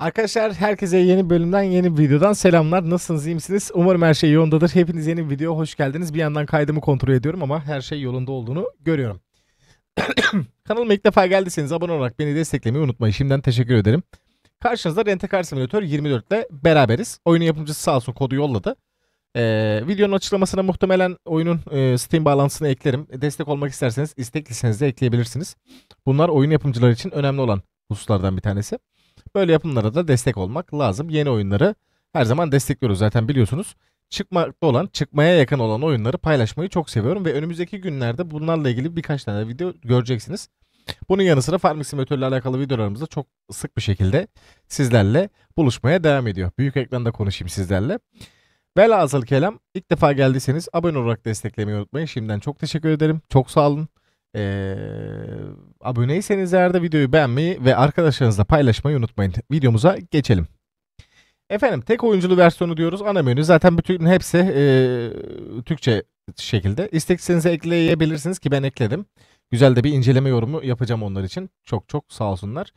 Arkadaşlar herkese yeni bölümden yeni videodan selamlar. Nasılsınız iyi misiniz? Umarım her şey yolundadır. Hepiniz yeni bir videoya hoş geldiniz. Bir yandan kaydımı kontrol ediyorum ama her şey yolunda olduğunu görüyorum. Kanalıma ilk defa geldiyseniz abone olarak beni desteklemeyi unutmayın. Şimdiden teşekkür ederim. Karşınızda Rentekar Simülatör 24 ile beraberiz. Oyunun yapımcısı sağ olsun kodu yolladı. Ee, videonun açıklamasına muhtemelen oyunun e, Steam bağlantısını eklerim. Destek olmak isterseniz istek listenize ekleyebilirsiniz. Bunlar oyun yapımcıları için önemli olan hususlardan bir tanesi. Böyle yapımlara da destek olmak lazım. Yeni oyunları her zaman destekliyoruz zaten biliyorsunuz. Çıkmakta olan, çıkmaya yakın olan oyunları paylaşmayı çok seviyorum ve önümüzdeki günlerde bunlarla ilgili birkaç tane video göreceksiniz. Bunun yanı sıra Farming Simulator ile alakalı videolarımızda çok sık bir şekilde sizlerle buluşmaya devam ediyor. Büyük ekranda konuşayım sizlerle. Velhasıl kelam ilk defa geldiyseniz abone olarak desteklemeyi unutmayın. Şimdiden çok teşekkür ederim. Çok sağ olun. Ee, aboneyseniz eğer de videoyu beğenmeyi ve arkadaşlarınızla paylaşmayı unutmayın. Videomuza geçelim. Efendim tek oyunculu versiyonu diyoruz. Ana menü zaten bütün hepsi e, Türkçe şekilde. İsteksenize ekleyebilirsiniz ki ben ekledim. Güzel de bir inceleme yorumu yapacağım onlar için. Çok çok sağ olsunlar.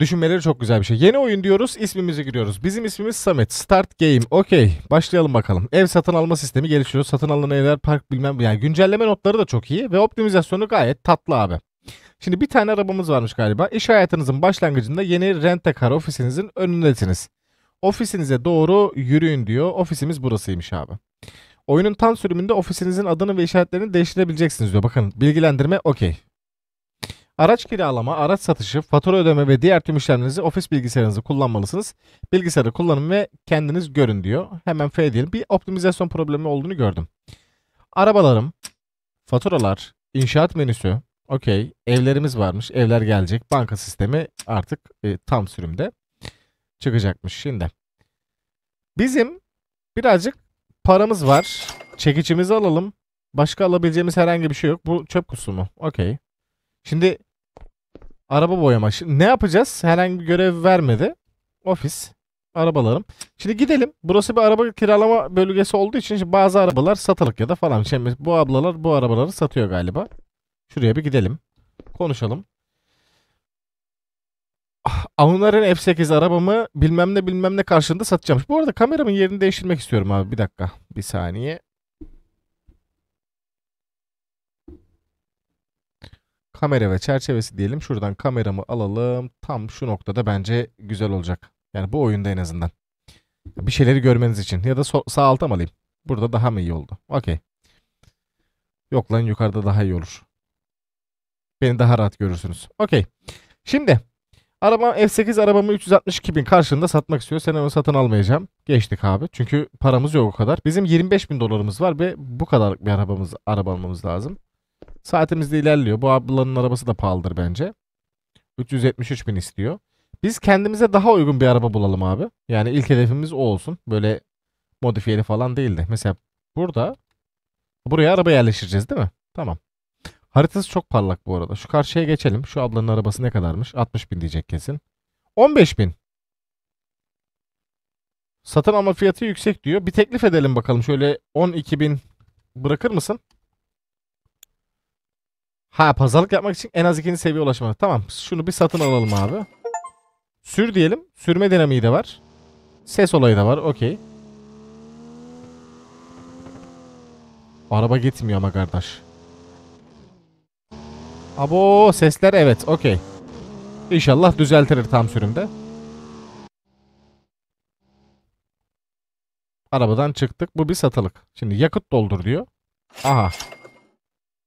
Düşünmeleri çok güzel bir şey. Yeni oyun diyoruz, ismimizi giriyoruz. Bizim ismimiz Samet. Start game. Okey. Başlayalım bakalım. Ev satın alma sistemi gelişiyor. Satın alınan evler park bilmem. Yani güncelleme notları da çok iyi ve optimizasyonu gayet tatlı abi. Şimdi bir tane arabamız varmış galiba. İş hayatınızın başlangıcında yeni rentekar ofisinizin önündesiniz. Ofisinize doğru yürüyün diyor. Ofisimiz burasıymış abi. Oyunun tam sürümünde ofisinizin adını ve işaretlerini değiştirebileceksiniz diyor. Bakın bilgilendirme okey. Araç kiralama, araç satışı, fatura ödeme ve diğer tüm işlemlerinizi ofis bilgisayarınızı kullanmalısınız. Bilgisayarı kullanın ve kendiniz görün diyor. Hemen F diyelim. Bir optimizasyon problemi olduğunu gördüm. Arabalarım, faturalar, inşaat menüsü, okey, evlerimiz varmış, evler gelecek, banka sistemi artık e, tam sürümde çıkacakmış şimdi. Bizim birazcık paramız var. Çekicimizi alalım. Başka alabileceğimiz herhangi bir şey yok. Bu çöp kusumu. mu? Okey. Şimdi Araba boyama. Şimdi ne yapacağız? Herhangi bir görev vermedi. Ofis. Arabalarım. Şimdi gidelim. Burası bir araba kiralama bölgesi olduğu için şimdi bazı arabalar satılık ya da falan. Şimdi bu ablalar bu arabaları satıyor galiba. Şuraya bir gidelim. Konuşalım. Avunların ah, F8 arabamı bilmem ne bilmem ne karşılığında satacağım. Bu arada kameramın yerini değiştirmek istiyorum abi. Bir dakika. Bir saniye. kamera ve çerçevesi diyelim. Şuradan kameramı alalım. Tam şu noktada bence güzel olacak. Yani bu oyunda en azından. Bir şeyleri görmeniz için. Ya da so sağ alta mı alayım? Burada daha mı iyi oldu? Okey. Yok lan yukarıda daha iyi olur. Beni daha rahat görürsünüz. Okey. Şimdi arabam F8 arabamı 362 bin karşılığında satmak istiyor. Sen onu satın almayacağım. Geçtik abi. Çünkü paramız yok o kadar. Bizim 25 bin dolarımız var ve bu kadarlık bir arabamız, araba almamız lazım. Saatimiz de ilerliyor. Bu ablanın arabası da pahalıdır bence. 373 bin istiyor. Biz kendimize daha uygun bir araba bulalım abi. Yani ilk hedefimiz o olsun. Böyle modifiyeli falan değil de. Mesela burada buraya araba yerleştireceğiz değil mi? Tamam. Haritası çok parlak bu arada. Şu karşıya geçelim. Şu ablanın arabası ne kadarmış? 60 bin diyecek kesin. 15 bin. Satın alma fiyatı yüksek diyor. Bir teklif edelim bakalım. Şöyle 12 bin bırakır mısın? Ha pazarlık yapmak için en az ikinci seviye ulaşmalı. Tamam şunu bir satın alalım abi. Sür diyelim. Sürme dinamiği de var. Ses olayı da var. Okey. Araba gitmiyor ama kardeş. Abo sesler evet okey. İnşallah düzeltilir tam sürümde. Arabadan çıktık. Bu bir satılık. Şimdi yakıt doldur diyor. Aha.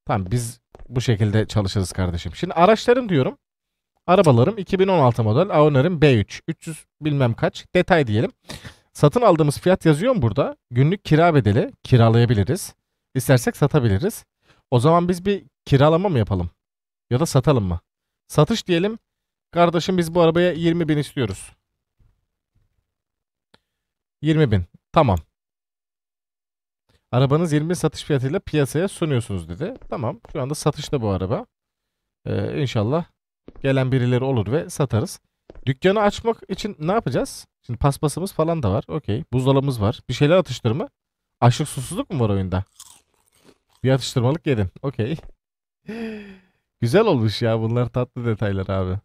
Tamam biz bu şekilde çalışırız kardeşim. Şimdi araçlarım diyorum. Arabalarım 2016 model Auner'in B3. 300 bilmem kaç detay diyelim. Satın aldığımız fiyat yazıyor mu burada? Günlük kira bedeli kiralayabiliriz. İstersek satabiliriz. O zaman biz bir kiralama mı yapalım? Ya da satalım mı? Satış diyelim. Kardeşim biz bu arabaya 20 bin istiyoruz. 20 bin. Tamam. Arabanız 20 satış fiyatıyla piyasaya sunuyorsunuz dedi. Tamam şu anda satışta bu araba. Ee, inşallah gelen birileri olur ve satarız. Dükkanı açmak için ne yapacağız? Şimdi paspasımız falan da var. Okey. Buzdolabımız var. Bir şeyler atıştırma. Açlık susuzluk mu var oyunda? Bir atıştırmalık yedin. Okey. Güzel olmuş ya. Bunlar tatlı detaylar abi.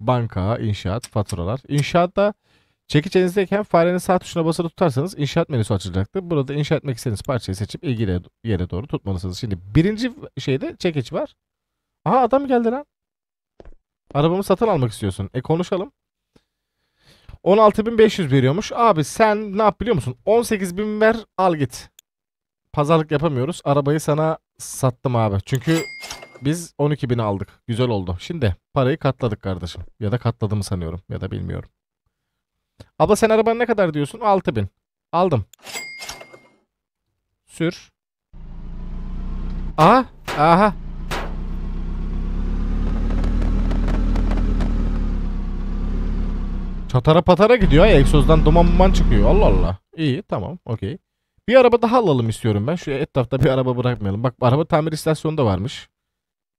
Banka, inşaat, faturalar. İnşaatta Çekiç farenin sağ tuşuna basılı tutarsanız inşaat menüsü açılacaktır. Burada inşa etmek istediğiniz parçayı seçip ilgili yere doğru tutmalısınız. Şimdi birinci şeyde çekiç var. Aha adam geldi lan. Arabamı satın almak istiyorsun. E konuşalım. 16.500 veriyormuş. Abi sen ne yap biliyor musun? 18.000 ver al git. Pazarlık yapamıyoruz. Arabayı sana sattım abi. Çünkü biz 12.000 aldık. Güzel oldu. Şimdi parayı katladık kardeşim. Ya da katladığımı sanıyorum. Ya da bilmiyorum. Abla sen arabanı ne kadar diyorsun? 6000. Aldım. Sür. Aha. Aha. Çatara patara gidiyor ya. Egzozdan duman duman çıkıyor. Allah Allah. İyi tamam. Okey. Bir araba daha alalım istiyorum ben. Şu etrafta bir araba bırakmayalım. Bak araba tamir istasyonunda varmış.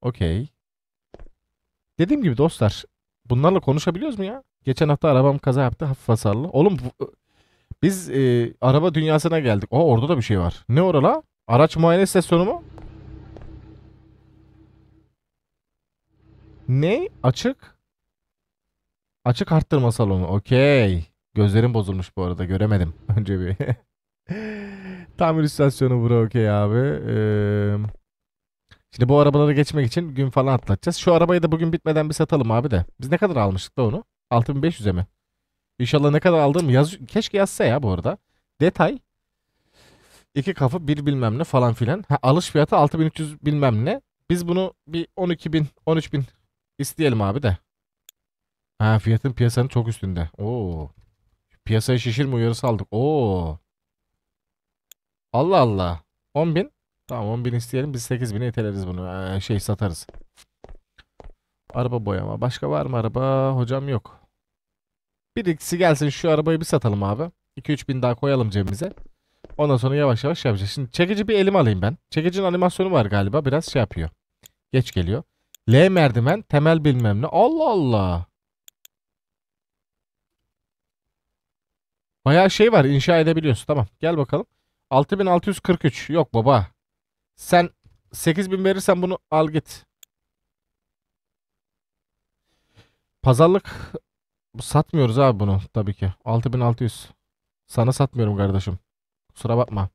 Okey. Dediğim gibi dostlar. Bunlarla konuşabiliyoruz mu ya? Geçen hafta arabam kaza yaptı hafif hasarlı. Oğlum e, biz e, araba dünyasına geldik. O orada da bir şey var. Ne orala? Araç muayene istasyonu mu? Ne? Açık. Açık arttırma salonu. Okey. Gözlerim bozulmuş bu arada. Göremedim. Önce bir. Tamir istasyonu bura okey abi. Ee, şimdi bu arabaları geçmek için gün falan atlatacağız. Şu arabayı da bugün bitmeden bir satalım abi de. Biz ne kadar almıştık da onu? 6500'e mi? İnşallah ne kadar aldım yaz keşke yazsa ya bu arada. Detay iki kapı bir bilmem ne falan filan. Ha, alış fiyatı 6300 bilmem ne. Biz bunu bir 12000 13000 isteyelim abi de. Ha fiyatın piyasanın çok üstünde. Oo. Piyasaya şişirme uyarısı aldık. Oo. Allah Allah. 10 bin. Tamam 10 bin isteyelim. Biz 8 bine iteleriz bunu. Ee, şey satarız. Araba boyama. Başka var mı araba? Hocam yok. Bir ikisi gelsin şu arabayı bir satalım abi. 2-3 bin daha koyalım cebimize. Ondan sonra yavaş yavaş yapacağız. Şimdi çekici bir elim alayım ben. Çekicin animasyonu var galiba. Biraz şey yapıyor. Geç geliyor. L merdiven temel bilmem ne. Allah Allah. Bayağı şey var inşa edebiliyorsun. Tamam gel bakalım. 6643 yok baba. Sen 8000 verirsen bunu al git. Pazarlık satmıyoruz abi bunu tabii ki. 6600. Sana satmıyorum kardeşim. Kusura bakma.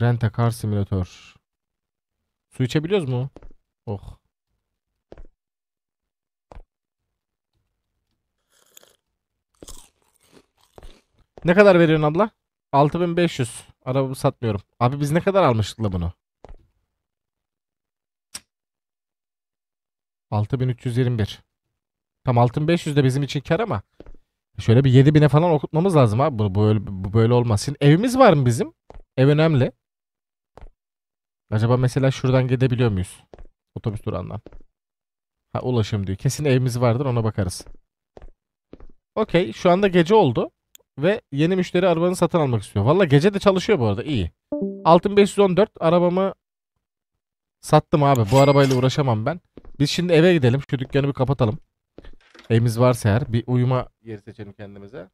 Rente Car Simulator. Su içebiliyoruz mu? Oh. Ne kadar veriyorsun abla? 6500. Arabamı satmıyorum. Abi biz ne kadar almıştık la bunu? 6321. Tam 6500 de bizim için kar ama şöyle bir 7000'e falan okutmamız lazım abi. Bu, bu, böyle, bu böyle olmaz. evimiz var mı bizim? Ev önemli. Acaba mesela şuradan gidebiliyor muyuz? Otobüs durağından. Ha ulaşım diyor. Kesin evimiz vardır ona bakarız. Okey şu anda gece oldu. Ve yeni müşteri arabanı satın almak istiyor. Valla gece de çalışıyor bu arada iyi. 6514 arabamı sattım abi. Bu arabayla uğraşamam ben. Biz şimdi eve gidelim. Şu dükkanı bir kapatalım. Evimiz varsa eğer bir uyuma yeri seçelim kendimize.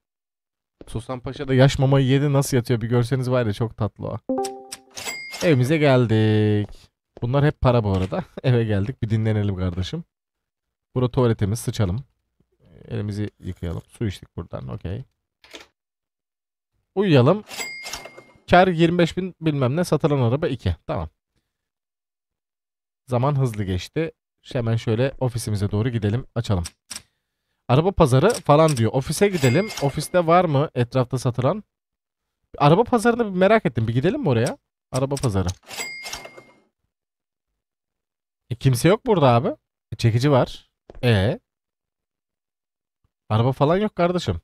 Susan Paşa da yaş mamayı yedi nasıl yatıyor bir görseniz var ya çok tatlı o. Evimize geldik. Bunlar hep para bu arada. Eve geldik bir dinlenelim kardeşim. Bura tuvaletimiz sıçalım. Elimizi yıkayalım. Su içtik buradan okey. Uyuyalım. Kar 25 bin bilmem ne satılan araba 2. Tamam. Zaman hızlı geçti. Hemen şöyle ofisimize doğru gidelim. Açalım. Araba pazarı falan diyor. Ofise gidelim. Ofiste var mı etrafta satılan? Araba pazarını merak ettim. Bir gidelim mi oraya? Araba pazarı. E, kimse yok burada abi. E, çekici var. E. Araba falan yok kardeşim.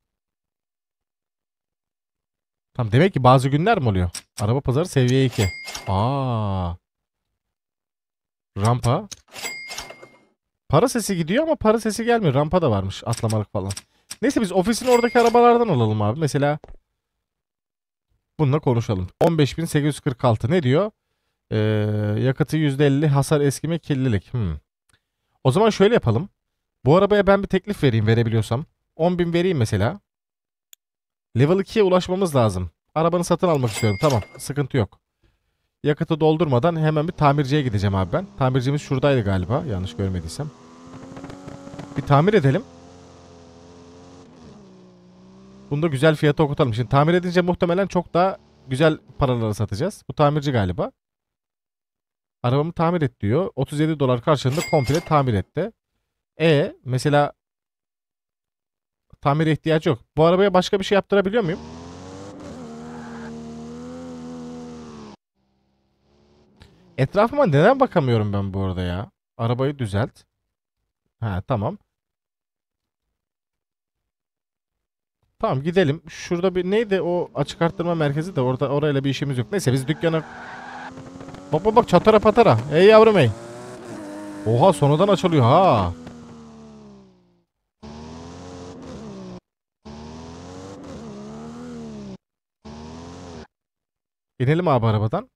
Tamam demek ki bazı günler mi oluyor? Araba pazarı seviye 2. Aa. Rampa. Para sesi gidiyor ama para sesi gelmiyor. Rampa da varmış atlamalık falan. Neyse biz ofisin oradaki arabalardan alalım abi. Mesela bununla konuşalım. 15.846 ne diyor? Ee, yakıtı %50 hasar eskime kirlilik. Hmm. O zaman şöyle yapalım. Bu arabaya ben bir teklif vereyim verebiliyorsam. 10.000 vereyim mesela. Level 2'ye ulaşmamız lazım. Arabanı satın almak istiyorum. Tamam sıkıntı yok. Yakıtı doldurmadan hemen bir tamirciye gideceğim abi ben. Tamircimiz şuradaydı galiba yanlış görmediysem. Bir tamir edelim. Bunu da güzel fiyata okutalım. Şimdi tamir edince muhtemelen çok daha güzel paraları satacağız. Bu tamirci galiba. Arabamı tamir et diyor. 37 dolar karşılığında komple tamir etti. E mesela tamir ihtiyacı yok. Bu arabaya başka bir şey yaptırabiliyor muyum? Etrafıma neden bakamıyorum ben bu arada ya? Arabayı düzelt. Ha tamam. Tamam gidelim. Şurada bir neydi o açık arttırma merkezi de orada orayla bir işimiz yok. Neyse biz dükkanı. Bak bak bak çatara patara. Ey yavrum ey. Oha sonradan açılıyor ha. İnelim abi arabadan.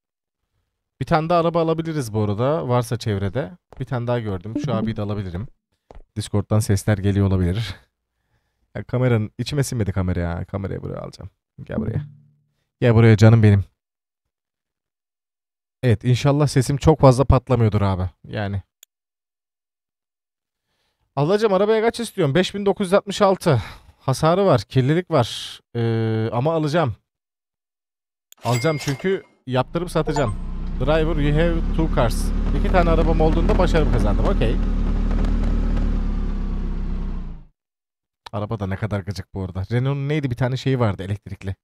Bir tane daha araba alabiliriz bu arada. Varsa çevrede. Bir tane daha gördüm. Şu abiyi de alabilirim. Discord'dan sesler geliyor olabilir. ya kameranın içime sinmedi kamera ya. Kamerayı buraya alacağım. Gel buraya. Gel buraya canım benim. Evet inşallah sesim çok fazla patlamıyordur abi. Yani. Ablacım arabaya kaç istiyorum. 5966. Hasarı var. Kirlilik var. Ee, ama alacağım. Alacağım çünkü yaptırıp satacağım. Driver you have two cars. İki tane arabam olduğunda başarım kazandım. Okey. Araba da ne kadar gıcık bu arada. Renault'un neydi bir tane şeyi vardı elektrikli.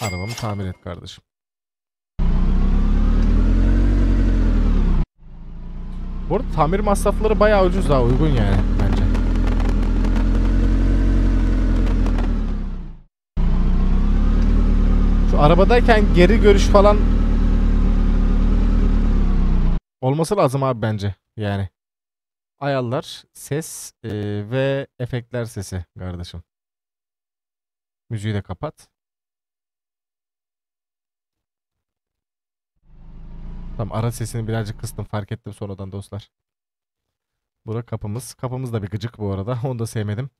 Arabamı tamir et kardeşim. Bu arada tamir masrafları bayağı ucuz daha uygun yani. Arabadayken geri görüş falan olması lazım abi bence. Yani ayarlar, ses e, ve efektler sesi kardeşim. Müziği de kapat. Tamam ara sesini birazcık kıstım fark ettim sonradan dostlar. Bura kapımız. Kapımız da bir gıcık bu arada. Onu da sevmedim.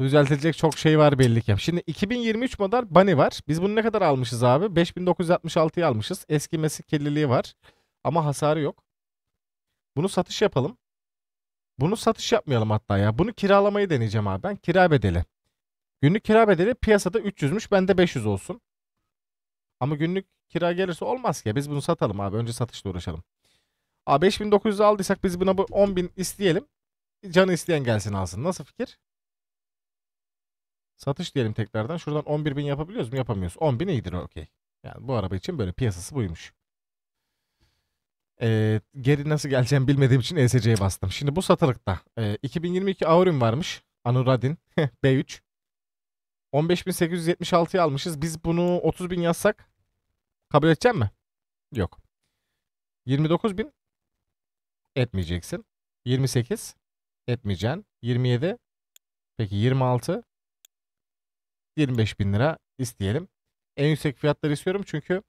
Düzeltilecek çok şey var belli ki. Şimdi 2023 model Bunny var. Biz bunu ne kadar almışız abi? 5966'yı almışız. Eskimesi kirliliği var. Ama hasarı yok. Bunu satış yapalım. Bunu satış yapmayalım hatta ya. Bunu kiralamayı deneyeceğim abi. Ben kira bedeli. Günlük kira bedeli piyasada 300'müş. Bende 500 olsun. Ama günlük kira gelirse olmaz ki. Biz bunu satalım abi. Önce satışla uğraşalım. A 5900 aldıysak biz buna bu 10.000 isteyelim. Canı isteyen gelsin alsın. Nasıl fikir? Satış diyelim tekrardan. Şuradan 11.000 yapabiliyoruz mu? Yapamıyoruz. 10.000 iyidir okey. Yani bu araba için böyle piyasası buymuş. Ee, geri nasıl geleceğim bilmediğim için ESC'ye bastım. Şimdi bu satılıkta e, 2022 Aurum varmış. Anuradin B3. 15.876'ya almışız. Biz bunu 30.000 yazsak kabul edecek mi? Yok. 29.000 etmeyeceksin. 28 etmeyeceksin. 27 peki 26 25 bin lira isteyelim. En yüksek fiyatları istiyorum çünkü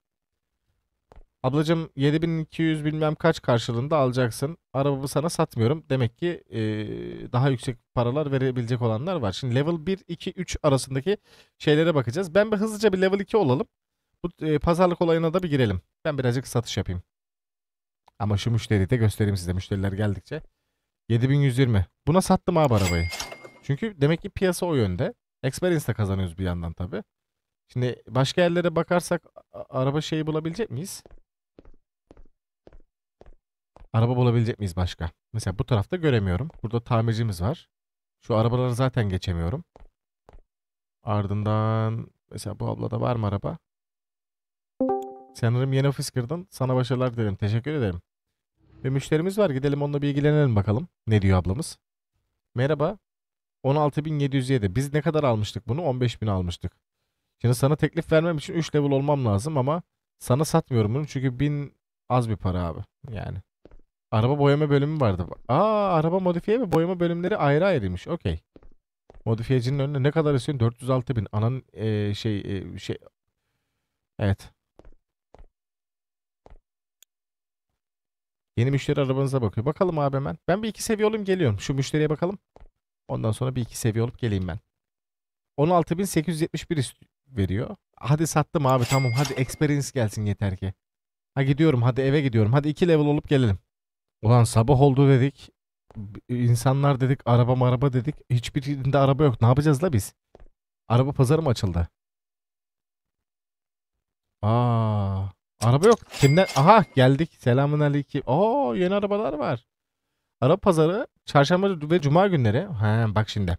ablacım 7200 bilmem kaç karşılığında alacaksın. Arabamı sana satmıyorum. Demek ki e, daha yüksek paralar verebilecek olanlar var. Şimdi level 1, 2, 3 arasındaki şeylere bakacağız. Ben bir hızlıca bir level 2 olalım. Bu e, pazarlık olayına da bir girelim. Ben birazcık satış yapayım. Ama şu müşteriyi de göstereyim size müşteriler geldikçe. 7120. Buna sattım abi arabayı. Çünkü demek ki piyasa o yönde. Experience de kazanıyoruz bir yandan tabi. Şimdi başka yerlere bakarsak araba şeyi bulabilecek miyiz? Araba bulabilecek miyiz başka? Mesela bu tarafta göremiyorum. Burada tamircimiz var. Şu arabaları zaten geçemiyorum. Ardından mesela bu ablada var mı araba? Sanırım yeni ofis kırdın. Sana başarılar dilerim. Teşekkür ederim. Bir müşterimiz var. Gidelim onunla bilgilenelim bakalım. Ne diyor ablamız? Merhaba. 16707. Biz ne kadar almıştık bunu? 15000 almıştık. Şimdi sana teklif vermem için 3 level olmam lazım ama sana satmıyorum bunu çünkü 1000 az bir para abi. Yani. Araba boyama bölümü vardı. Aa araba modifiye ve boyama bölümleri ayrı ayrıymış. Okey. Modifiyecinin önüne ne kadar istiyorsun? 406 bin. Anan e, şey e, şey. Evet. Yeni müşteri arabanıza bakıyor. Bakalım abi hemen. Ben bir iki seviye olayım geliyorum. Şu müşteriye bakalım. Ondan sonra bir iki seviye olup geleyim ben. 16.871 veriyor. Hadi sattım abi tamam hadi experience gelsin yeter ki. Ha gidiyorum hadi eve gidiyorum hadi iki level olup gelelim. Ulan sabah oldu dedik. İnsanlar dedik araba araba dedik. Hiçbirinde araba yok. Ne yapacağız la biz? Araba pazarı mı açıldı? Aa, araba yok. Kimden? Aha geldik. Selamun aleyküm. Oo yeni arabalar var. Ara pazarı çarşamba ve cuma günleri ha, bak şimdi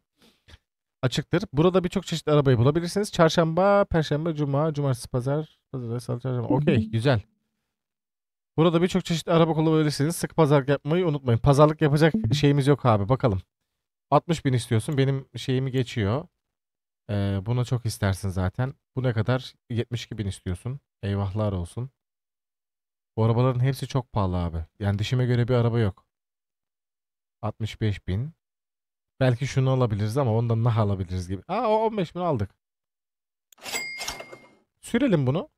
açıktır. Burada birçok çeşit arabayı bulabilirsiniz. Çarşamba, perşembe, cuma, cumartesi, pazar, pazar, salı, çarşamba. Okey güzel. Burada birçok çeşit araba kullanabilirsiniz. Sık pazarlık yapmayı unutmayın. Pazarlık yapacak şeyimiz yok abi. Bakalım. 60 bin istiyorsun. Benim şeyimi geçiyor. Ee, buna çok istersin zaten. Bu ne kadar? 72 bin istiyorsun. Eyvahlar olsun. Bu arabaların hepsi çok pahalı abi. Yani dişime göre bir araba yok. 65 bin. Belki şunu alabiliriz ama ondan nah alabiliriz gibi. Aa o 15 bin aldık. Sürelim bunu.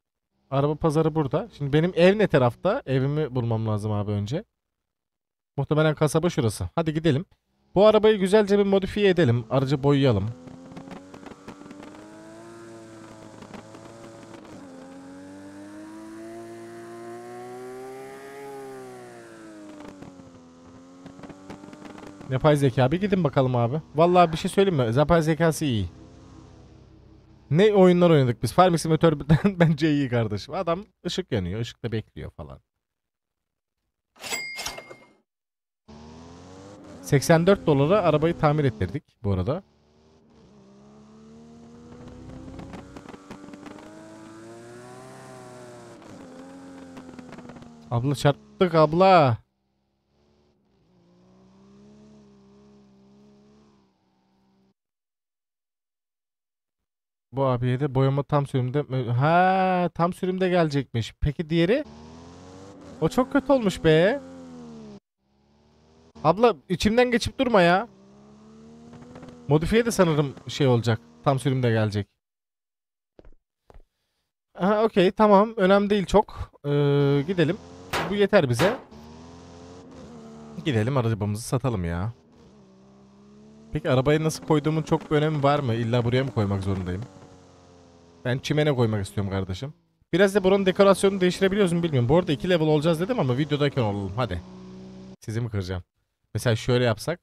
Araba pazarı burada. Şimdi benim ev ne tarafta? Evimi bulmam lazım abi önce. Muhtemelen kasaba şurası. Hadi gidelim. Bu arabayı güzelce bir modifiye edelim. Aracı boyayalım. Yapay zeka bir gidin bakalım abi. Vallahi bir şey söyleyeyim mi? Yapay zekası iyi. Ne oyunlar oynadık biz? Farming Simulator bence iyi kardeşim. Adam ışık yanıyor. ışıkta bekliyor falan. 84 dolara arabayı tamir ettirdik bu arada. Abla çarptık abla. Bu abiye de boyama tam sürümde. E, ha tam sürümde gelecekmiş. Peki diğeri? O çok kötü olmuş be. Abla içimden geçip durma ya. Modifiye de sanırım şey olacak. Tam sürümde gelecek. Aha okey tamam. Önemli değil çok. Ee, gidelim. Bu yeter bize. Gidelim arabamızı satalım ya. Peki arabayı nasıl koyduğumun çok bir önemi var mı? İlla buraya mı koymak zorundayım? Ben çimene koymak istiyorum kardeşim. Biraz da buranın dekorasyonunu değiştirebiliyoruz mu bilmiyorum. Bu arada 2 level olacağız dedim ama videodayken olalım. Hadi. Sizi mi kıracağım? Mesela şöyle yapsak.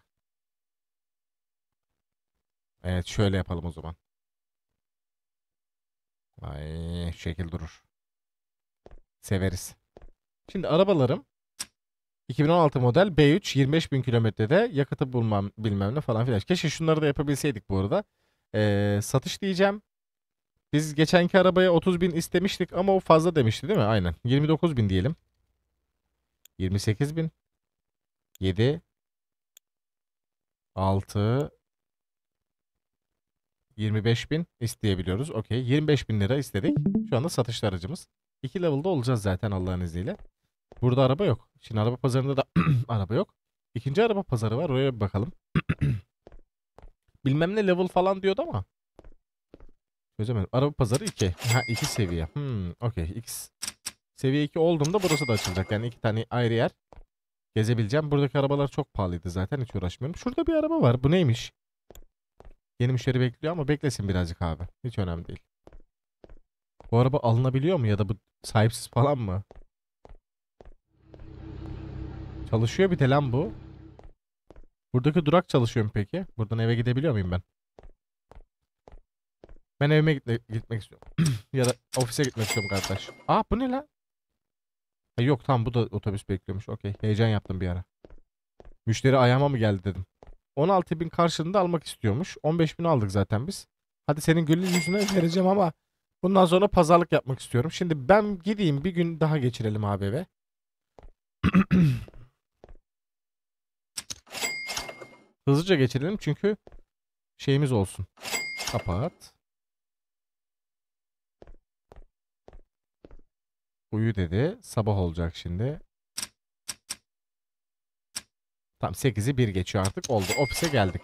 Evet şöyle yapalım o zaman. Ay şekil durur. Severiz. Şimdi arabalarım 2016 model B3 25.000 kilometrede yakıtı bulmam bilmem ne falan filan. Keşke şunları da yapabilseydik bu arada. Ee, satış diyeceğim. Biz geçenki arabaya 30 bin istemiştik ama o fazla demişti değil mi? Aynen. 29 bin diyelim. 28 bin. 7 6 25 bin isteyebiliyoruz. Okey. 25 bin lira istedik. Şu anda satışlı aracımız. 2 level'da olacağız zaten Allah'ın izniyle. Burada araba yok. Şimdi araba pazarında da araba yok. İkinci araba pazarı var. Oraya bir bakalım. Bilmem ne level falan diyordu ama Çözemedim. Araba pazarı 2. Ha 2 seviye. Hmm okey. X seviye 2 olduğumda burası da açılacak. Yani iki tane ayrı yer gezebileceğim. Buradaki arabalar çok pahalıydı zaten. Hiç uğraşmıyorum. Şurada bir araba var. Bu neymiş? Yeni müşteri bekliyor ama beklesin birazcık abi. Hiç önemli değil. Bu araba alınabiliyor mu ya da bu sahipsiz falan mı? Çalışıyor bir de lan bu. Buradaki durak çalışıyor mu peki? Buradan eve gidebiliyor muyum ben? Ben evime gitme, gitmek istiyorum. ya da ofise gitmek istiyorum kardeş. Aa bu ne lan? Ha, e, yok tamam bu da otobüs bekliyormuş. Okey heyecan yaptım bir ara. Müşteri ayağıma mı geldi dedim. 16 bin karşılığında almak istiyormuş. 15 bin aldık zaten biz. Hadi senin gülün yüzüne vereceğim ama bundan sonra pazarlık yapmak istiyorum. Şimdi ben gideyim bir gün daha geçirelim abi eve. Hızlıca geçirelim çünkü şeyimiz olsun. Kapat. Uyu dedi. Sabah olacak şimdi. Tam 8'i 1 geçiyor artık. Oldu. Ofise geldik.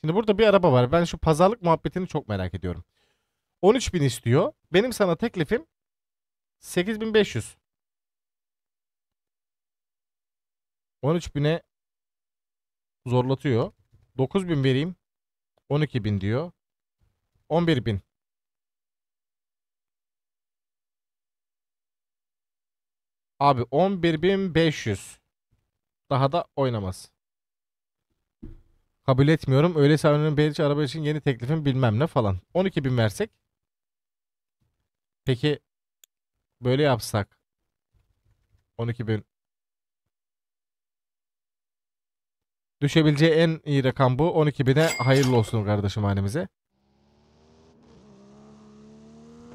Şimdi burada bir araba var. Ben şu pazarlık muhabbetini çok merak ediyorum. 13 bin istiyor. Benim sana teklifim 8500. 13 bine zorlatıyor. 9 bin vereyim. 12 bin diyor. 11 bin. Abi 11.500. Daha da oynamaz. Kabul etmiyorum. Öyle savunun Beric araba için yeni teklifim bilmem ne falan. 12.000 versek. Peki böyle yapsak. 12.000 Düşebileceği en iyi rakam bu. 12.000'e hayırlı olsun kardeşim hanemize.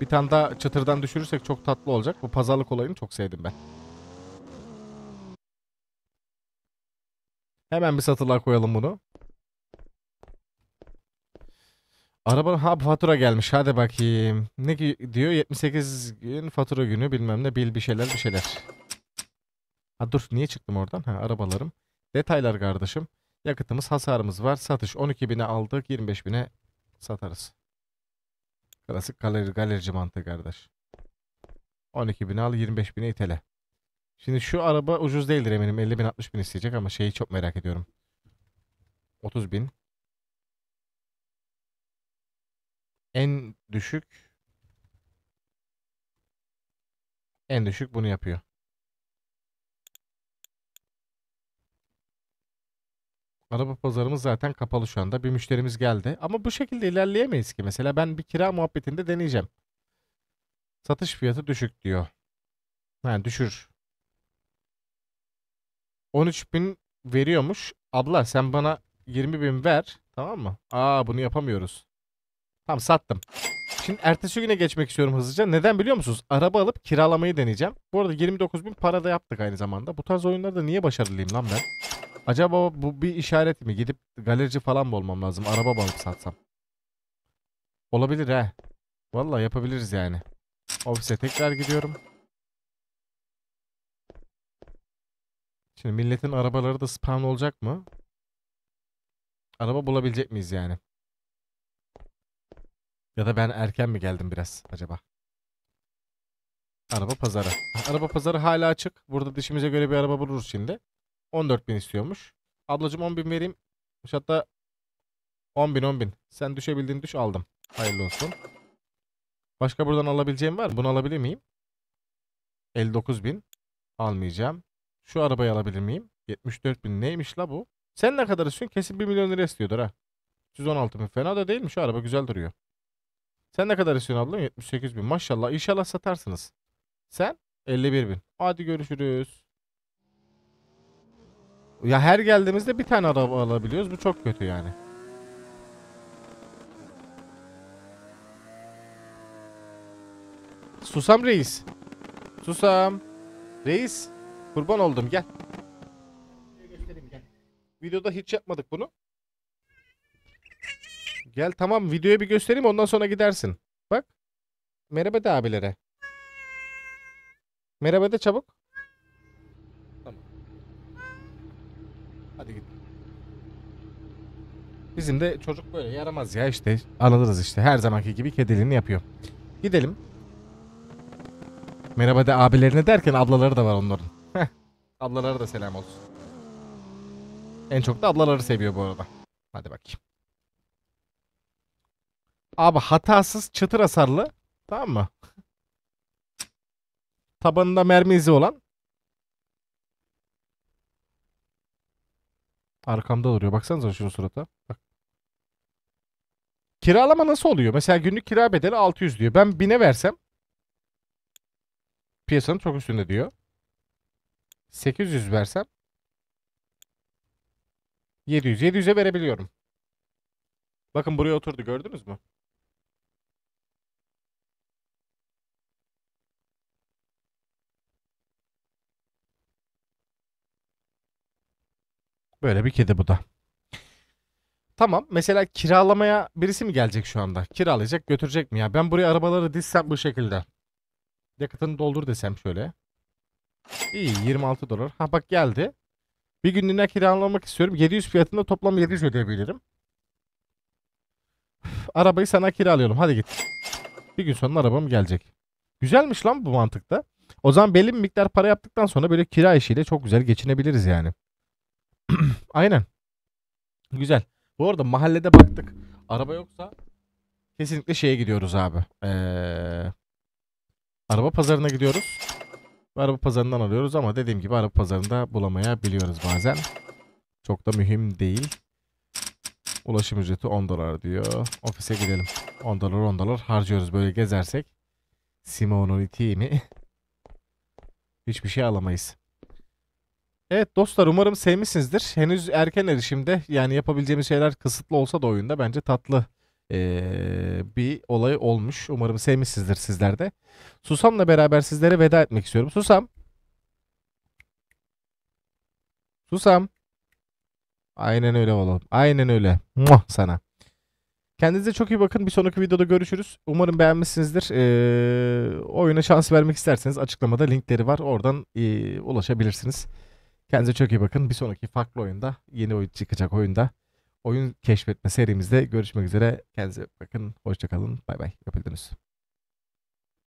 Bir tane daha çatırdan düşürürsek çok tatlı olacak. Bu pazarlık olayını çok sevdim ben. Hemen bir satırlar koyalım bunu. Arabanın ha fatura gelmiş. Hadi bakayım. Ne diyor? 78 gün fatura günü bilmem ne bil bir şeyler bir şeyler. Ha dur niye çıktım oradan? Ha arabalarım. Detaylar kardeşim. Yakıtımız hasarımız var. Satış 12.000'e aldık. 25.000'e satarız. Klasik galeri, galerici mantığı kardeş. 12.000 al 25.000'e itele. Şimdi şu araba ucuz değildir eminim. 50 bin 60 bin isteyecek ama şeyi çok merak ediyorum. 30 bin. En düşük. En düşük bunu yapıyor. Araba pazarımız zaten kapalı şu anda. Bir müşterimiz geldi. Ama bu şekilde ilerleyemeyiz ki. Mesela ben bir kira muhabbetinde deneyeceğim. Satış fiyatı düşük diyor. Yani düşür. 13 bin veriyormuş. Abla sen bana 20 bin ver. Tamam mı? Aa bunu yapamıyoruz. Tamam sattım. Şimdi ertesi güne geçmek istiyorum hızlıca. Neden biliyor musunuz? Araba alıp kiralamayı deneyeceğim. Bu arada 29 bin para da yaptık aynı zamanda. Bu tarz oyunlarda niye başarılıyım lan ben? Acaba bu bir işaret mi? Gidip galerici falan mı olmam lazım? Araba balık satsam. Olabilir he. Valla yapabiliriz yani. Ofise tekrar gidiyorum. Şimdi milletin arabaları da spam olacak mı? Araba bulabilecek miyiz yani? Ya da ben erken mi geldim biraz acaba? Araba pazarı. Araba pazarı hala açık. Burada dişimize göre bir araba buluruz şimdi. 14 bin istiyormuş. Ablacım 10 bin vereyim. Hatta 10 bin 10 bin. Sen düşebildiğin düş aldım. Hayırlı olsun. Başka buradan alabileceğim var mı? Bunu alabilir miyim? 59 bin. Almayacağım. Şu arabayı alabilir miyim? 74 bin. Neymiş la bu? Sen ne kadar istiyorsun? Kesin 1 milyon lira istiyordur ha. 316 bin. Fena da değil mi? Şu araba güzel duruyor. Sen ne kadar istiyorsun ablam? 78 bin. Maşallah. İnşallah satarsınız. Sen 51 bin. Hadi görüşürüz. Ya her geldiğimizde bir tane araba alabiliyoruz. Bu çok kötü yani. Susam reis. Susam. Reis. Kurban oldum gel. gel. Videoda hiç yapmadık bunu. Gel tamam videoya bir göstereyim ondan sonra gidersin. Bak. Merhaba de abilere. Merhaba de çabuk. Bizim de çocuk böyle yaramaz ya işte. Alırız işte. Her zamanki gibi kediliğini yapıyor. Gidelim. Merhaba de abilerine derken ablaları da var onların. ablaları da selam olsun. En çok da ablaları seviyor bu arada. Hadi bakayım. Abi hatasız çıtır hasarlı. Tamam mı? Tabanında mermi izi olan. Arkamda duruyor. Baksanıza şu surata. Kiralama nasıl oluyor? Mesela günlük kira bedeli 600 diyor. Ben 1000'e versem piyasanın çok üstünde diyor. 800 versem 700. 700'e verebiliyorum. Bakın buraya oturdu gördünüz mü? Böyle bir kedi bu da. Tamam mesela kiralamaya birisi mi gelecek şu anda? Kiralayacak götürecek mi ya? Ben buraya arabaları dizsem bu şekilde. Yakıtını doldur desem şöyle. İyi 26 dolar. Ha bak geldi. Bir günlüğüne kiralamak istiyorum. 700 fiyatında toplam 700 ödeyebilirim. Arabayı sana kiralıyorum. Hadi git. Bir gün sonra arabam gelecek. Güzelmiş lan bu mantıkta. O zaman belli bir miktar para yaptıktan sonra böyle kira işiyle çok güzel geçinebiliriz yani. Aynen. Güzel. Bu arada mahallede baktık. Araba yoksa kesinlikle şeye gidiyoruz abi. Ee, araba pazarına gidiyoruz. Araba pazarından alıyoruz ama dediğim gibi araba pazarında bulamayabiliyoruz bazen. Çok da mühim değil. Ulaşım ücreti 10 dolar diyor. Ofise gidelim. 10 dolar 10 dolar harcıyoruz böyle gezersek. Simone'un itiğini hiçbir şey alamayız. Evet dostlar umarım sevmişsinizdir. Henüz erken erişimde yani yapabileceğimiz şeyler kısıtlı olsa da oyunda bence tatlı ee, bir olay olmuş. Umarım sevmişsinizdir sizler de. Susam'la beraber sizlere veda etmek istiyorum. Susam. Susam. Aynen öyle oğlum. Aynen öyle. Muah sana. Kendinize çok iyi bakın. Bir sonraki videoda görüşürüz. Umarım beğenmişsinizdir. Ee, oyuna şans vermek isterseniz açıklamada linkleri var. Oradan e, ulaşabilirsiniz. Kendinize çok iyi bakın. Bir sonraki farklı oyunda, yeni oyun çıkacak oyunda oyun keşfetme serimizde görüşmek üzere. Kendinize bakın. Hoşçakalın. Bay bay. Yapıldınız.